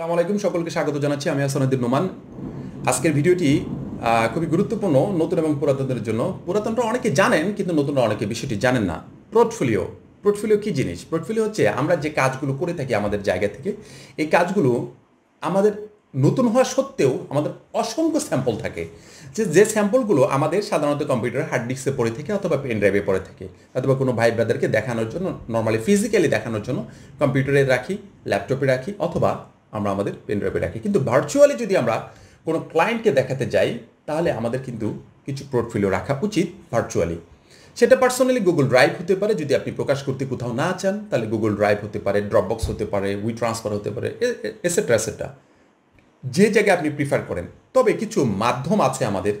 আসসালামু আলাইকুম সকলকে স্বাগত জানাচ্ছি আমি হাসানুদ্দিন নোমান আজকের ভিডিওটি খুবই গুরুত্বপূর্ণ নতুন এবং পুরাতনদের জন্য পুরাতনরা অনেকে জানেন কিন্তু নতুনরা অনেকে বিষয়টি জানেন না পোর্টফোলিও পোর্টফোলিও কী জিনিস পোর্টফোলিও হচ্ছে আমরা যে কাজগুলো করে থাকি আমাদের জায়গা থেকে এই কাজগুলো আমাদের নতুন হওয়া সত্ত্বেও আমাদের অসংখ্য স্যাম্পল থাকে যে যে স্যাম্পলগুলো আমাদের সাধারণত কম্পিউটার হার্ড ডিস্কে পড়ে থাকে অথবা পেন ড্রাইভে পড়ে থাকে অথবা কোনো ভাই ব্রাদারকে দেখানোর জন্য নর্মালি ফিজিক্যালি দেখানোর জন্য কম্পিউটারে রাখি ল্যাপটপে রাখি অথবা আমরা আমাদের পেনড্রাইভে রাখি কিন্তু ভার্চুয়ালি যদি আমরা কোনো ক্লায়েন্টকে দেখাতে যাই তাহলে আমাদের কিন্তু কিছু পোর্টফোলিও রাখা উচিত ভার্চুয়ালি সেটা পার্সোনালি গুগল ড্রাইভ হতে পারে যদি আপনি প্রকাশ করতে কোথাও না চান তাহলে গুগল ড্রাইভ হতে পারে ড্রপবক্স হতে পারে উই ট্রান্সফার হতে পারে এসেট্রা এসেট্রা যে জায়গায় আপনি প্রিফার করেন তবে কিছু মাধ্যম আছে আমাদের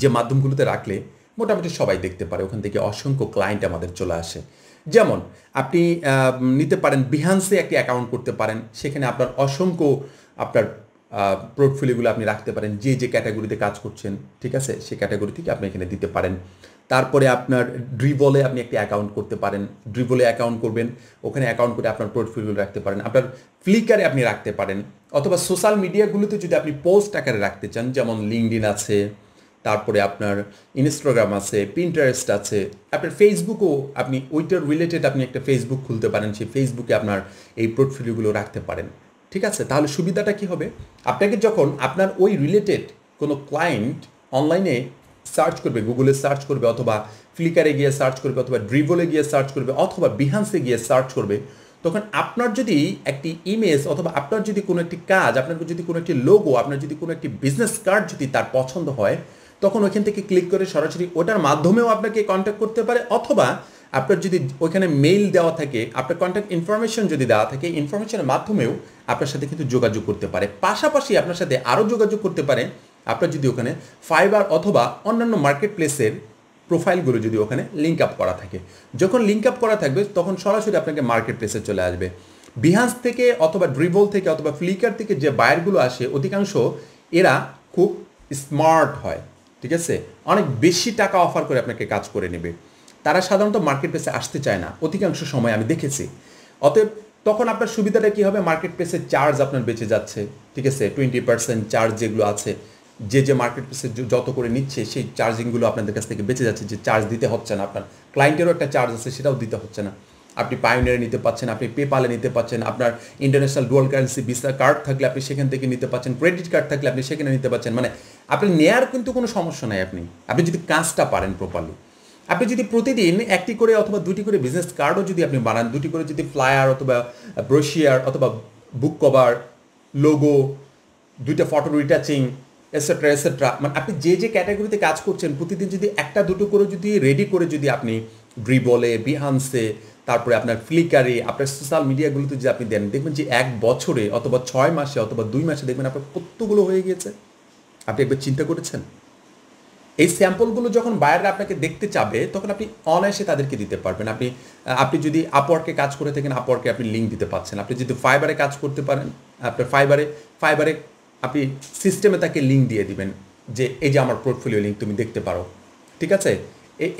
যে মাধ্যমগুলোতে রাখলে মোটামুটি সবাই দেখতে পারে ওখান থেকে অসংখ্য ক্লায়েন্ট আমাদের চলে আসে যেমন আপনি নিতে পারেন বিহান্সে একটি অ্যাকাউন্ট করতে পারেন সেখানে আপনার অসংখ্য আপনার পোর্টফোলিওগুলো আপনি রাখতে পারেন যে যে ক্যাটাগরিতে কাজ করছেন ঠিক আছে সেই ক্যাটাগরি থেকে আপনি এখানে দিতে পারেন তারপরে আপনার ড্রিবলে আপনি একটি অ্যাকাউন্ট করতে পারেন ড্রিবলে অ্যাকাউন্ট করবেন ওখানে অ্যাকাউন্ট করে আপনার পোর্টফোলিও রাখতে পারেন আপনার ফ্লিকারে আপনি রাখতে পারেন অথবা সোশ্যাল মিডিয়াগুলোতে যদি আপনি পোস্ট আকারে রাখতে চান যেমন লিঙ্কডিন আছে তারপরে আপনার ইনস্টাগ্রাম আছে পিন্টারেস্ট আছে আপনার ফেসবুকও আপনি ওইটার রিলেটেড আপনি একটা ফেসবুক খুলতে পারেন সেই ফেসবুকে আপনার এই পোর্টফোলিওগুলো রাখতে পারেন ঠিক আছে তাহলে সুবিধাটা কি হবে আপনাকে যখন আপনার ওই রিলেটেড কোনো ক্লায়েন্ট অনলাইনে সার্চ করবে গুগলে সার্চ করবে অথবা ফ্লিকারে গিয়ে সার্চ করবে অথবা ড্রিভলে গিয়ে সার্চ করবে অথবা বিহান্সে গিয়ে সার্চ করবে তখন আপনার যদি একটি ইমেজ অথবা আপনার যদি কোনো একটি কাজ আপনার যদি কোনো একটি লোগো আপনার যদি কোনো একটি বিজনেস কার্ড যদি তার পছন্দ হয় তখন ওইখান থেকে ক্লিক করে সরাসরি ওটার মাধ্যমেও আপনাকে কন্ট্যাক্ট করতে পারে অথবা আপনার যদি ওইখানে মেইল দেওয়া থাকে আপনার কন্ট্যাক্ট ইনফরমেশন যদি দেওয়া থাকে ইনফরমেশনের মাধ্যমেও আপনার সাথে কিন্তু যোগাযোগ করতে পারে পাশাপাশি আপনার সাথে আরও যোগাযোগ করতে পারে আপনার যদি ওখানে ফাইবার অথবা অন্যান্য মার্কেট প্লেসের প্রোফাইলগুলো যদি ওখানে লিঙ্ক আপ করা থাকে যখন লিঙ্ক আপ করা থাকবে তখন সরাসরি আপনাকে মার্কেট প্লেসে চলে আসবে বিহান্স থেকে অথবা ড্রিবল থেকে অথবা ফ্লিকার থেকে যে বায়ারগুলো আসে অধিকাংশ এরা খুব স্মার্ট হয় ঠিক আছে অনেক বেশি টাকা অফার করে আপনাকে কাজ করে নেবে তারা সাধারণত মার্কেট প্লেসে আসতে চায় না অধিকাংশ সময় আমি দেখেছি অতএব তখন আপনার সুবিধাটা কী হবে মার্কেট প্লেসের চার্জ আপনার বেঁচে যাচ্ছে ঠিক আছে টোয়েন্টি পার্সেন্ট চার্জ যেগুলো আছে যে যে মার্কেট প্লেসে যত করে নিচ্ছে সেই চার্জিংগুলো আপনাদের কাছ থেকে বেঁচে যাচ্ছে যে চার্জ দিতে হচ্ছে না আপনার ক্লায়েন্টেরও একটা চার্জ আছে সেটাও দিতে হচ্ছে না আপনি পায়োনিয়ারে নিতে পাচ্ছেন আপনি পেপালে নিতে পাচ্ছেন আপনার international dual currency visa card থাকলে আপনি সেখান থেকে নিতে পাচ্ছেন ক্রেডিট কার্ড থাকলে আপনি সেখানে নিতে পাচ্ছেন মানে আপনি নেয়ার কিন্তু কোনো সমস্যা নাই আপনি আপনি যদি কাজটা পারেন প্রপারলি আপনি যদি প্রতিদিন একটি করে অথবা দুটি করে বিজনেস কার্ডও যদি আপনি বানান দুটি করে যদি ফ্লায়ার অথবা ব্রোশিয়ার অথবা বুক কভার লোগো দুইটা ফটো রিটাচিং এসেট্রা এসেট্রা মানে আপনি যে যে ক্যাটাগরিতে কাজ করছেন প্রতিদিন যদি একটা দুটো করে যদি রেডি করে যদি আপনি ড্রিবলে বিহান্সে তারপরে আপনার ফ্লিকারে আপনার সোশ্যাল মিডিয়াগুলোতে যদি আপনি দেন দেখবেন যে এক বছরে অথবা ছয় মাসে অথবা দুই মাসে দেখবেন আপনার কতগুলো হয়ে গিয়েছে আপনি একবার চিন্তা করেছেন এই স্যাম্পলগুলো যখন বায়াররা আপনাকে দেখতে চাবে তখন আপনি অনায়াসে তাদেরকে দিতে পারবেন আপনি আপনি যদি আপওয়ার্কে কাজ করে থাকেন আপওয়ার্কে আপনি লিঙ্ক দিতে পারছেন আপনি যদি ফাইবারে কাজ করতে পারেন আপনার ফাইবারে ফাইবারে আপনি সিস্টেমে তাকে লিঙ্ক দিয়ে দিবেন যে এই যে আমার পোর্টফোলিও লিঙ্ক তুমি দেখতে পারো ঠিক আছে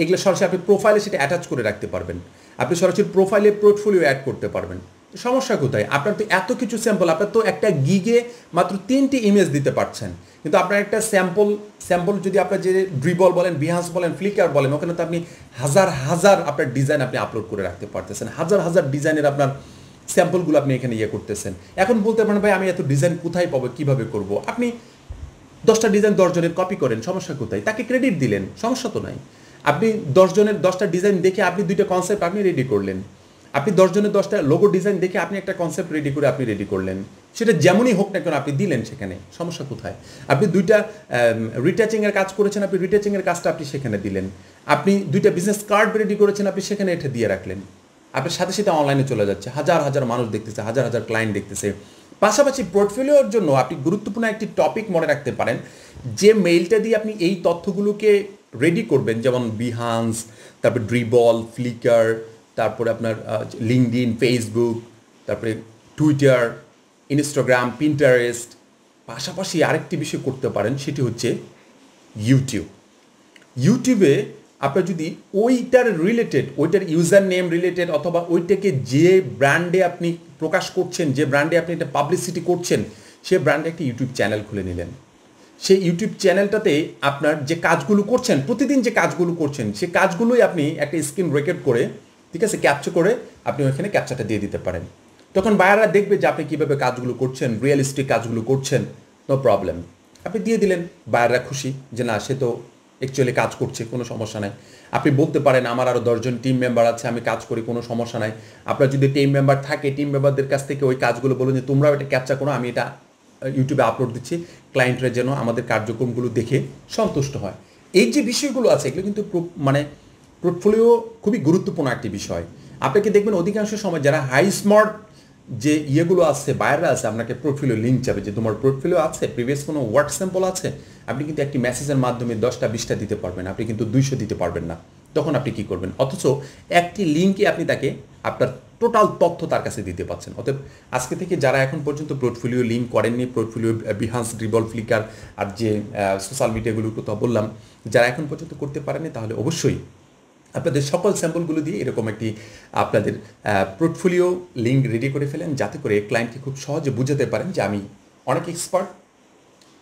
এগুলো সরাসরি আপনি প্রোফাইলে সেটা অ্যাটাচ করে রাখতে পারবেন আপনি সরাসরি প্রোফাইলে পোর্টফোলিও অ্যাড করতে পারবেন সমস্যা কোথায় আপনার তো এত কিছু স্যাম্পল আপনার তো একটা গিগে মাত্র তিনটি ইমেজ দিতে পারছেন কিন্তু আপনার একটা স্যাম্পল স্যাম্পল যদি আপনার যে ড্রিবল বলেন বিহাস বলেন ফ্লিকার বলেন ওখানে তো আপনি হাজার হাজার আপনার ডিজাইন আপনি আপলোড করে রাখতে পারতেছেন হাজার হাজার ডিজাইনের আপনার স্যাম্পলগুলো আপনি এখানে ইয়ে করতেছেন এখন বলতে পারেন ভাই আমি এত ডিজাইন কোথায় পাবো কীভাবে করব আপনি দশটা ডিজাইন দশজনের কপি করেন সমস্যা কোথায় তাকে ক্রেডিট দিলেন সমস্যা তো নাই আপনি দশজনের দশটা ডিজাইন দেখে আপনি দুইটা কনসেপ্ট আপনি রেডি করলেন আপনি দশজনের দশটা লোগো ডিজাইন দেখে আপনি একটা কনসেপ্ট রেডি করে আপনি রেডি করলেন সেটা যেমনই হোক না কেন আপনি দিলেন সেখানে সমস্যা কোথায় আপনি দুইটা রিটাচিংয়ের কাজ করেছেন আপনি রিটাচিংয়ের কাজটা আপনি সেখানে দিলেন আপনি দুইটা বিজনেস কার্ড রেডি করেছেন আপনি সেখানে এটা দিয়ে রাখলেন আপনার সাথে সাথে অনলাইনে চলে যাচ্ছে হাজার হাজার মানুষ দেখতেছে হাজার হাজার ক্লায়েন্ট দেখতেছে পাশাপাশি পোর্টফোলিওর জন্য আপনি গুরুত্বপূর্ণ একটি টপিক মনে রাখতে পারেন যে মেইলটা দিয়ে আপনি এই তথ্যগুলোকে রেডি করবেন যেমন বিহান্স তারপরে ড্রিবল ফ্লিকার তারপরে আপনার লিঙ্কডিন ফেসবুক তারপরে টুইটার ইনস্টাগ্রাম পিন্টারেস্ট পাশাপাশি আরেকটি বিষয় করতে পারেন সেটি হচ্ছে ইউটিউব ইউটিউবে আপনার যদি ওইটার রিলেটেড ওইটার ইউজার নেম রিলেটেড অথবা ওইটাকে যে ব্র্যান্ডে আপনি প্রকাশ করছেন যে ব্র্যান্ডে আপনি এটা পাবলিসিটি করছেন সে ব্র্যান্ডে একটি ইউটিউব চ্যানেল খুলে নিলেন সেই ইউটিউব চ্যানেলটাতে আপনার যে কাজগুলো করছেন প্রতিদিন যে কাজগুলো করছেন সে কাজগুলোই আপনি একটা স্ক্রিন রেকর্ড করে ঠিক আছে ক্যাপচার করে আপনি ওইখানে ক্যাপচারটা দিয়ে দিতে পারেন তখন বায়াররা দেখবে যে আপনি কীভাবে কাজগুলো করছেন রিয়েলিস্টিক কাজগুলো করছেন নো প্রবলেম আপনি দিয়ে দিলেন বায়াররা খুশি যে না সে তো অ্যাকচুয়ালি কাজ করছে কোনো সমস্যা নাই আপনি বলতে পারেন আমার আরও দশজন টিম মেম্বার আছে আমি কাজ করি কোনো সমস্যা নাই আপনার যদি টিম মেম্বার থাকে টিম মেম্বারদের কাছ থেকে ওই কাজগুলো বলুন যে তোমরাও এটা ক্যাপচার করো আমি এটা ইউটিউবে আপলোড দিচ্ছি ক্লায়েন্টরা যেন আমাদের কার্যক্রমগুলো দেখে সন্তুষ্ট হয় এই যে বিষয়গুলো আছে এগুলো কিন্তু মানে পোর্টফোলিও খুবই গুরুত্বপূর্ণ একটি বিষয় আপনাকে দেখবেন অধিকাংশ সময় যারা হাই স্মার্ট যে ইয়েগুলো আছে বায়াররা আছে আপনাকে পোর্টফোলিও লিঙ্ক যাবে যে তোমার পোর্টফোলিও আছে প্রিভিয়াস কোনো ওয়ার্ড স্যাম্পল আছে আপনি কিন্তু একটি মেসেজের মাধ্যমে দশটা বিশটা দিতে পারবেন আপনি কিন্তু দুইশো দিতে পারবেন না তখন আপনি কি করবেন অথচ একটি লিঙ্কে আপনি তাকে আপনার টোটাল তথ্য তার কাছে দিতে পাচ্ছেন অতএব আজকে থেকে যারা এখন পর্যন্ত পোর্টফোলিও লিঙ্ক করেননি পোর্টফোলিও বিহান্স ড্রিবল ফ্লিকার আর যে সোশ্যাল মিডিয়াগুলোর কথা বললাম যারা এখন পর্যন্ত করতে পারেনি তাহলে অবশ্যই আপনাদের সকল স্যাম্পলগুলো দিয়ে এরকম একটি আপনাদের পোর্টফোলিও লিঙ্ক রেডি করে ফেলেন যাতে করে ক্লায়েন্টকে খুব সহজে বুঝাতে পারেন যে আমি অনেক এক্সপার্ট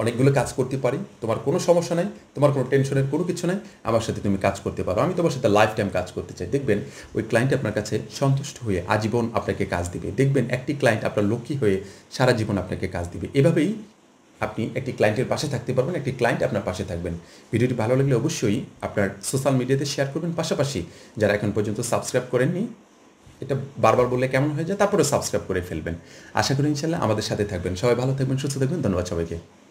অনেকগুলো কাজ করতে পারি তোমার কোনো সমস্যা নাই তোমার কোনো টেনশনের কোনো কিছু নাই আমার সাথে তুমি কাজ করতে পারো আমি তোমার সাথে লাইফ টাইম কাজ করতে চাই দেখবেন ওই ক্লায়েন্ট আপনার কাছে সন্তুষ্ট হয়ে আজীবন আপনাকে কাজ দিবে দেখবেন একটি ক্লায়েন্ট আপনার লক্ষ্মী হয়ে সারা জীবন আপনাকে কাজ দিবে এভাবেই আপনি একটি ক্লায়েন্টের পাশে থাকতে পারবেন একটি ক্লায়েন্ট আপনার পাশে থাকবেন ভিডিওটি ভালো লাগলে অবশ্যই আপনার সোশ্যাল মিডিয়াতে শেয়ার করবেন পাশাপাশি যারা এখন পর্যন্ত সাবস্ক্রাইব করেননি এটা বারবার বললে কেমন হয়ে যায় তারপরে সাবস্ক্রাইব করে ফেলবেন আশা করি ইনশাল্লাহ আমাদের সাথে থাকবেন সবাই ভালো থাকবেন সুস্থ থাকবেন ধন্যবাদ সবাইকে